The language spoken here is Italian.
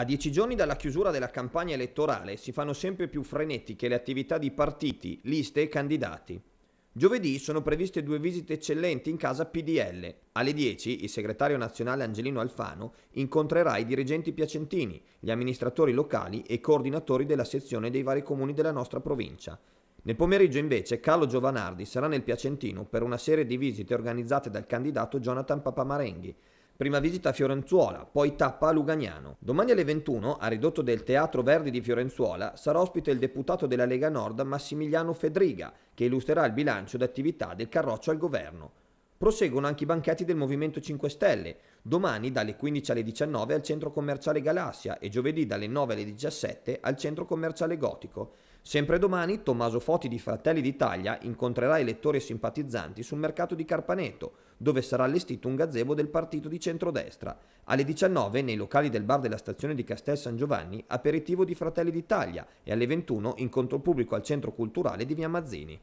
A dieci giorni dalla chiusura della campagna elettorale si fanno sempre più frenetiche le attività di partiti, liste e candidati. Giovedì sono previste due visite eccellenti in casa PDL. Alle 10 il segretario nazionale Angelino Alfano incontrerà i dirigenti piacentini, gli amministratori locali e i coordinatori della sezione dei vari comuni della nostra provincia. Nel pomeriggio invece Carlo Giovanardi sarà nel Piacentino per una serie di visite organizzate dal candidato Jonathan Papamarenghi, Prima visita a Fiorenzuola, poi tappa a Lugagnano. Domani alle 21, a ridotto del Teatro Verdi di Fiorenzuola, sarà ospite il deputato della Lega Nord Massimiliano Fedriga, che illustrerà il bilancio d'attività del Carroccio al governo. Proseguono anche i banchetti del Movimento 5 Stelle, domani dalle 15 alle 19 al Centro Commerciale Galassia e giovedì dalle 9 alle 17 al Centro Commerciale Gotico. Sempre domani Tommaso Foti di Fratelli d'Italia incontrerà elettori e simpatizzanti sul mercato di Carpaneto, dove sarà allestito un gazebo del partito di centrodestra. Alle 19 nei locali del bar della stazione di Castel San Giovanni aperitivo di Fratelli d'Italia e alle 21 incontro pubblico al Centro Culturale di Via Mazzini.